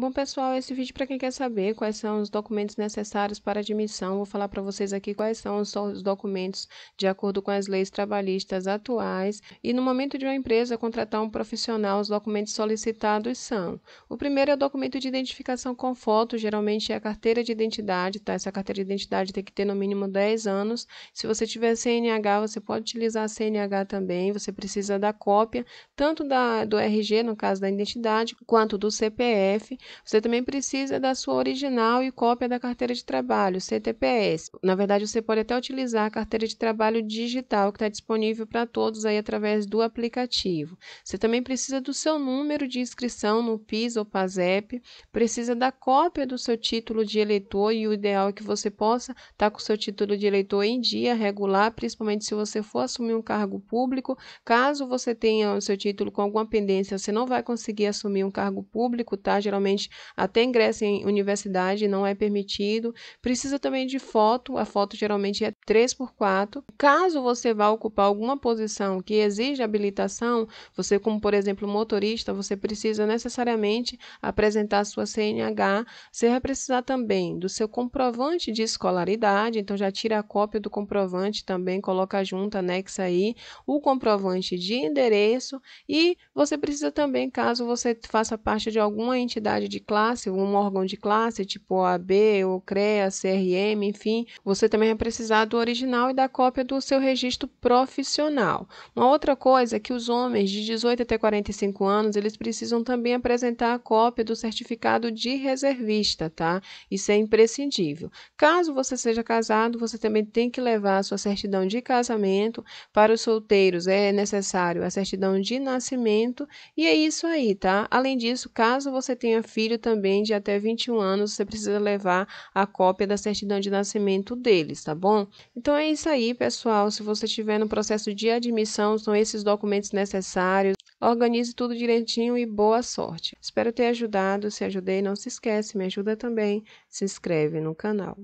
Bom, pessoal, esse vídeo para quem quer saber quais são os documentos necessários para admissão, vou falar para vocês aqui quais são os documentos de acordo com as leis trabalhistas atuais. E no momento de uma empresa contratar um profissional, os documentos solicitados são: o primeiro é o documento de identificação com foto, geralmente é a carteira de identidade, tá? Essa carteira de identidade tem que ter no mínimo 10 anos. Se você tiver CNH, você pode utilizar a CNH também. Você precisa da cópia tanto da, do RG, no caso da identidade, quanto do CPF. Você também precisa da sua original e cópia da carteira de trabalho, CTPS. Na verdade, você pode até utilizar a carteira de trabalho digital que está disponível para todos aí através do aplicativo. Você também precisa do seu número de inscrição no PIS ou PASEP, precisa da cópia do seu título de eleitor e o ideal é que você possa estar tá com o seu título de eleitor em dia, regular, principalmente se você for assumir um cargo público. Caso você tenha o seu título com alguma pendência, você não vai conseguir assumir um cargo público, tá? Geralmente gente até ingressa em universidade, não é permitido. Precisa também de foto, a foto geralmente é 3 por 4. Caso você vá ocupar alguma posição que exige habilitação, você como por exemplo motorista, você precisa necessariamente apresentar sua CNH, você vai precisar também do seu comprovante de escolaridade, então já tira a cópia do comprovante também, coloca junto, anexa aí o comprovante de endereço e você precisa também, caso você faça parte de alguma entidade de classe, um órgão de classe, tipo OAB, ou CREA, CRM, enfim, você também vai precisar do original e da cópia do seu registro profissional. Uma outra coisa é que os homens de 18 até 45 anos, eles precisam também apresentar a cópia do certificado de reservista, tá? Isso é imprescindível. Caso você seja casado, você também tem que levar a sua certidão de casamento. Para os solteiros é necessário a certidão de nascimento e é isso aí, tá? Além disso, caso você tenha filho também de até 21 anos, você precisa levar a cópia da certidão de nascimento deles, tá bom? Então é isso aí, pessoal. Se você estiver no processo de admissão, são esses documentos necessários. Organize tudo direitinho e boa sorte. Espero ter ajudado. Se ajudei, não se esquece, me ajuda também. Se inscreve no canal.